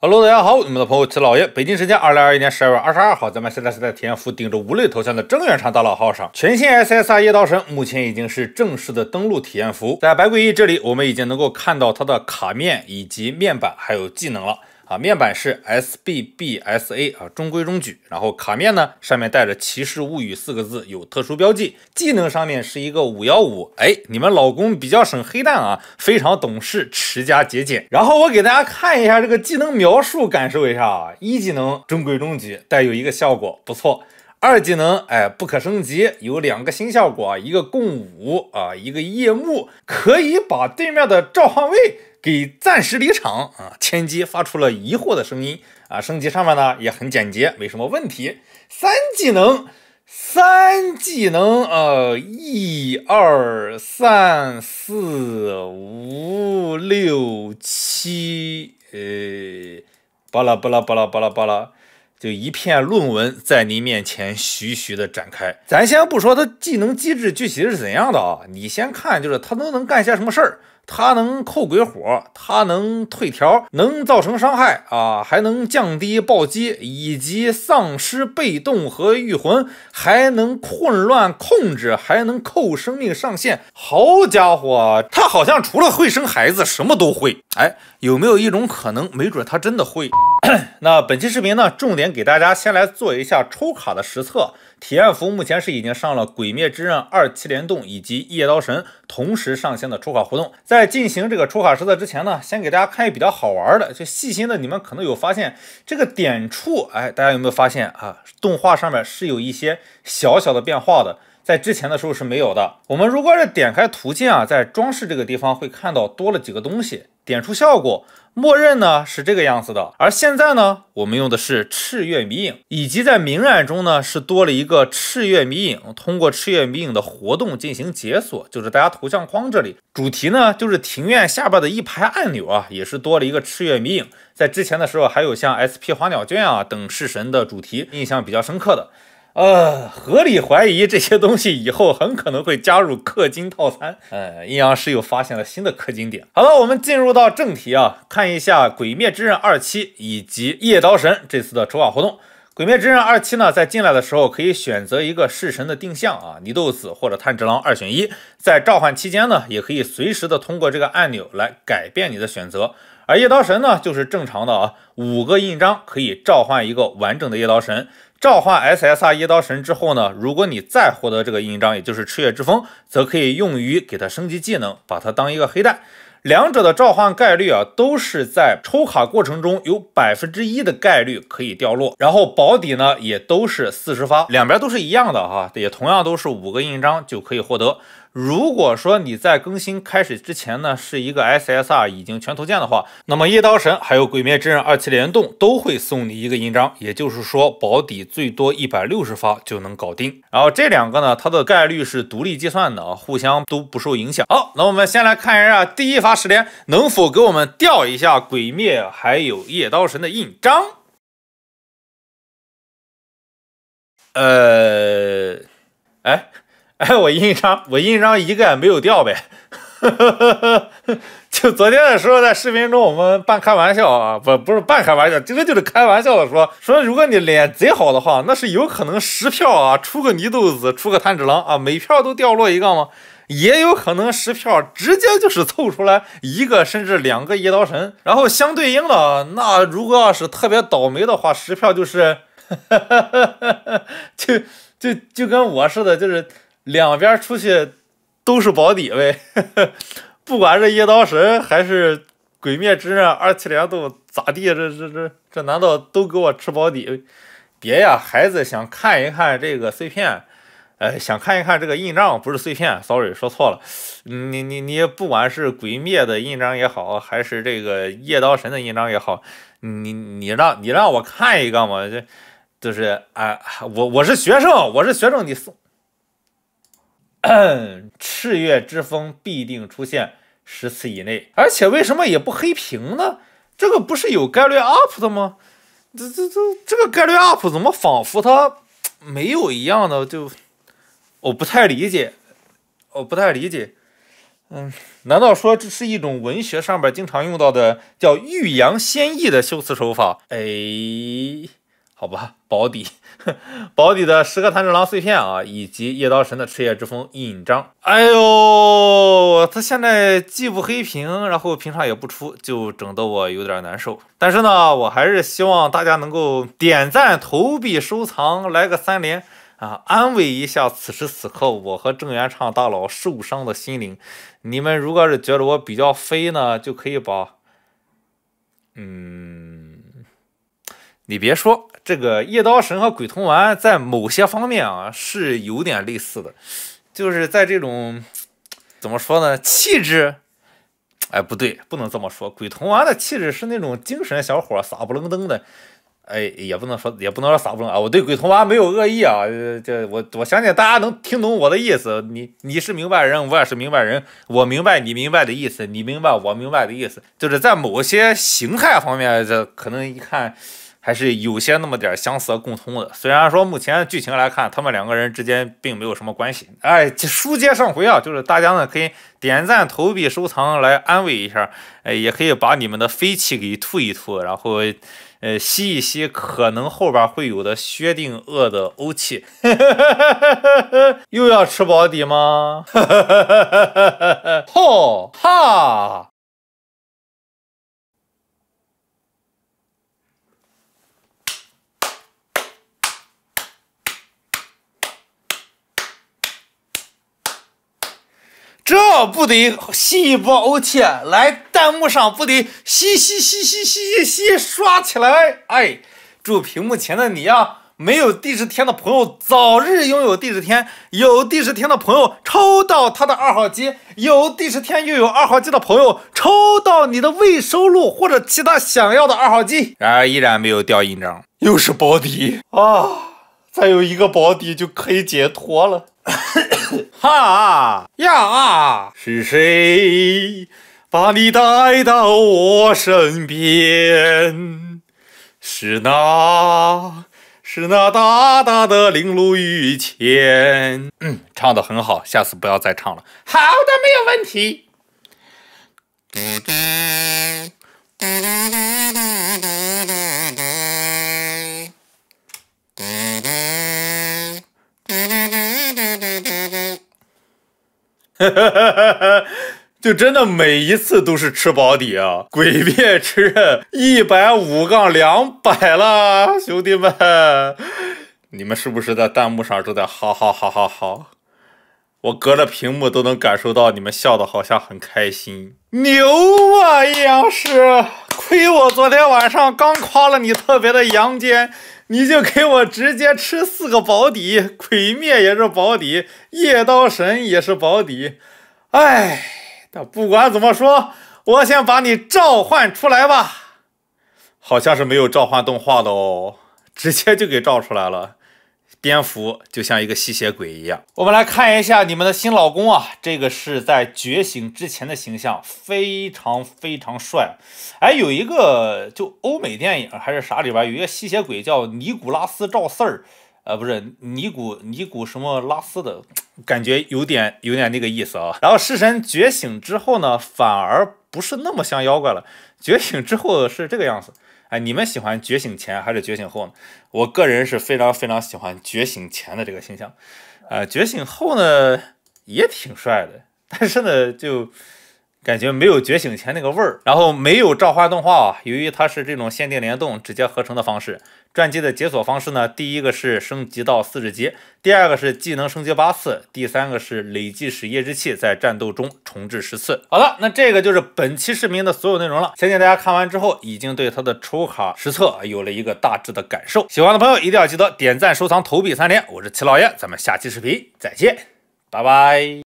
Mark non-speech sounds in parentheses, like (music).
Hello，大家好，你们的朋友齐老爷。北京时间二零二一年十二月二十二号，咱们现在是在体验服，顶着无泪头像的郑元畅大佬号上，全新 SSR 夜刀神，目前已经是正式的登录体验服。在白鬼一这里，我们已经能够看到它的卡面以及面板，还有技能了。啊，面板是 S B B S A 啊，中规中矩。然后卡面呢，上面带着《骑士物语》四个字，有特殊标记。技能上面是一个五幺五，哎，你们老公比较省黑蛋啊，非常懂事，持家节俭。然后我给大家看一下这个技能描述，感受一下啊。一技能中规中矩，带有一个效果，不错。二技能，哎，不可升级，有两个新效果，一个共舞啊，一个夜幕，可以把对面的召唤位给暂时离场啊！千机发出了疑惑的声音啊！升级上面呢也很简洁，没什么问题。三技能，三技能，呃，一二三四五六七，呃，巴拉巴拉巴拉巴拉巴拉。就一篇论文在您面前徐徐的展开，咱先不说它技能机制具体是怎样的啊，你先看就是它都能干些什么事儿，它能扣鬼火，它能退条，能造成伤害啊，还能降低暴击，以及丧失被动和御魂，还能混乱控制，还能扣生命上限。好家伙，它好像除了会生孩子，什么都会。哎，有没有一种可能，没准它真的会？(clears throat) 那本期视频呢，重点给大家先来做一下抽卡的实测体验服，目前是已经上了《鬼灭之刃》二七联动以及夜刀神同时上线的抽卡活动。在进行这个抽卡实测之前呢，先给大家看一比较好玩的，就细心的你们可能有发现这个点处，哎，大家有没有发现啊？动画上面是有一些小小的变化的，在之前的时候是没有的。我们如果是点开图鉴啊，在装饰这个地方会看到多了几个东西。点出效果，默认呢是这个样子的，而现在呢，我们用的是赤月迷影，以及在明暗中呢是多了一个赤月迷影，通过赤月迷影的活动进行解锁，就是大家头像框这里，主题呢就是庭院下边的一排按钮啊，也是多了一个赤月迷影，在之前的时候还有像 SP 花鸟卷啊等式神的主题印象比较深刻的。呃，合理怀疑这些东西以后很可能会加入氪金套餐。呃，阴阳师又发现了新的氪金点。好了，我们进入到正题啊，看一下《鬼灭之刃》二期以及夜刀神这次的抽卡活动。《鬼灭之刃》二期呢，在进来的时候可以选择一个式神的定向啊，祢豆子或者炭治郎二选一。在召唤期间呢，也可以随时的通过这个按钮来改变你的选择。而夜刀神呢，就是正常的啊，五个印章可以召唤一个完整的夜刀神。召唤 SSR 夜刀神之后呢，如果你再获得这个印章，也就是赤月之风，则可以用于给它升级技能，把它当一个黑蛋。两者的召唤概率啊，都是在抽卡过程中有百分之一的概率可以掉落，然后保底呢也都是四十发，两边都是一样的哈，也同样都是五个印章就可以获得。如果说你在更新开始之前呢，是一个 SSR 已经全图鉴的话，那么夜刀神还有鬼灭之刃二期联动都会送你一个印章，也就是说保底最多一百六十发就能搞定。然后这两个呢，它的概率是独立计算的，啊，互相都不受影响。好，那我们先来看一下第一发十连能否给我们掉一下鬼灭还有夜刀神的印章。呃，哎。哎，我印章，我印章一个也没有掉呗。(laughs) 就昨天的时候，在视频中，我们半开玩笑啊，不不是半开玩笑，其实就是开玩笑的说说，如果你脸贼好的话，那是有可能十票啊出个泥豆子，出个炭治狼啊，每票都掉落一个吗？也有可能十票直接就是凑出来一个甚至两个一刀神。然后相对应的，那如果要是特别倒霉的话，十票就是，(laughs) 就就就跟我似的，就是。两边出去都是保底呗，(laughs) 不管是夜刀神还是鬼灭之刃二七联动咋地，这这这这难道都给我吃保底？别呀，孩子想看一看这个碎片，呃，想看一看这个印章，不是碎片，sorry 说错了。你你你不管是鬼灭的印章也好，还是这个夜刀神的印章也好，你你让你让我看一个嘛？这，就是哎，我我是学生，我是学生，你送。(clears throat) 赤月之风必定出现十次以内，而且为什么也不黑屏呢？这个不是有概率 up 的吗？这这这，这个概率 up 怎么仿佛它没有一样的？就我不太理解，我不太理解。嗯，难道说这是一种文学上边经常用到的叫欲扬先抑的修辞手法？哎。好吧，保底，(laughs) 保底的十个贪吃狼碎片啊，以及夜刀神的赤夜之风印章。哎呦，他现在既不黑屏，然后平常也不出，就整得我有点难受。但是呢，我还是希望大家能够点赞、投币、收藏，来个三连啊，安慰一下此时此刻我和郑元畅大佬受伤的心灵。你们如果是觉得我比较飞呢，就可以把，嗯，你别说。这个一刀神和鬼童丸在某些方面啊是有点类似的，就是在这种怎么说呢气质，哎不对，不能这么说。鬼童丸的气质是那种精神小伙，傻不愣登的。哎，也不能说，也不能说傻不愣啊。我对鬼童丸没有恶意啊，这我我相信大家能听懂我的意思。你你是明白人，我也是明白人，我明白你明白的意思，你明白我明白的意思，就是在某些形态方面，这可能一看。还是有些那么点相似共通的。虽然说目前剧情来看，他们两个人之间并没有什么关系。哎，书接上回啊，就是大家呢可以点赞、投币、收藏来安慰一下。哎，也可以把你们的飞气给吐一吐，然后呃吸一吸可能后边会有的薛定谔的欧气。(laughs) 又要吃保底吗？好 (laughs) 哈。这不得吸一波欧气来，弹幕上不得吸吸吸吸吸吸吸刷起来！哎，祝屏幕前的你呀，没有帝释天的朋友早日拥有帝释天；有帝释天的朋友抽到他的二号机；有帝释天又有二号机的朋友抽到你的未收录或者其他想要的二号机。然而依然没有掉印章，又是保底啊！再有一个保底 (laughs) 就可以解脱了。(laughs) 哈呀！是谁把你带到我身边？是那，是那大大的玲珑玉前。嗯，唱的很好，下次不要再唱了。好的，没有问题。(laughs) 就真的每一次都是吃保底啊！鬼别吃一百五杠两百了，兄弟们，你们是不是在弹幕上都在哈哈哈哈哈？我隔着屏幕都能感受到你们笑的好像很开心。牛啊，阴阳师！亏我昨天晚上刚夸了你特别的阳间。你就给我直接吃四个保底，鬼灭也是保底，夜刀神也是保底。哎，但不管怎么说，我先把你召唤出来吧。好像是没有召唤动画的哦，直接就给召出来了。蝙蝠就像一个吸血鬼一样，我们来看一下你们的新老公啊，这个是在觉醒之前的形象，非常非常帅。哎，有一个就欧美电影还是啥里边有一个吸血鬼叫尼古拉斯赵四儿，呃，不是尼古尼古什么拉斯的，感觉有点有点那个意思啊。然后食神觉醒之后呢，反而不是那么像妖怪了，觉醒之后是这个样子。哎，你们喜欢觉醒前还是觉醒后呢？我个人是非常非常喜欢觉醒前的这个形象，呃，觉醒后呢也挺帅的，但是呢就。感觉没有觉醒前那个味儿，然后没有召唤动画。啊，由于它是这种限定联动直接合成的方式，传记的解锁方式呢，第一个是升级到四十级，第二个是技能升级八次，第三个是累计使夜之气在战斗中重置十次。好了，那这个就是本期视频的所有内容了。相信大家看完之后，已经对它的抽卡实测有了一个大致的感受。喜欢的朋友一定要记得点赞、收藏、投币三连。我是齐老爷，咱们下期视频再见，拜拜。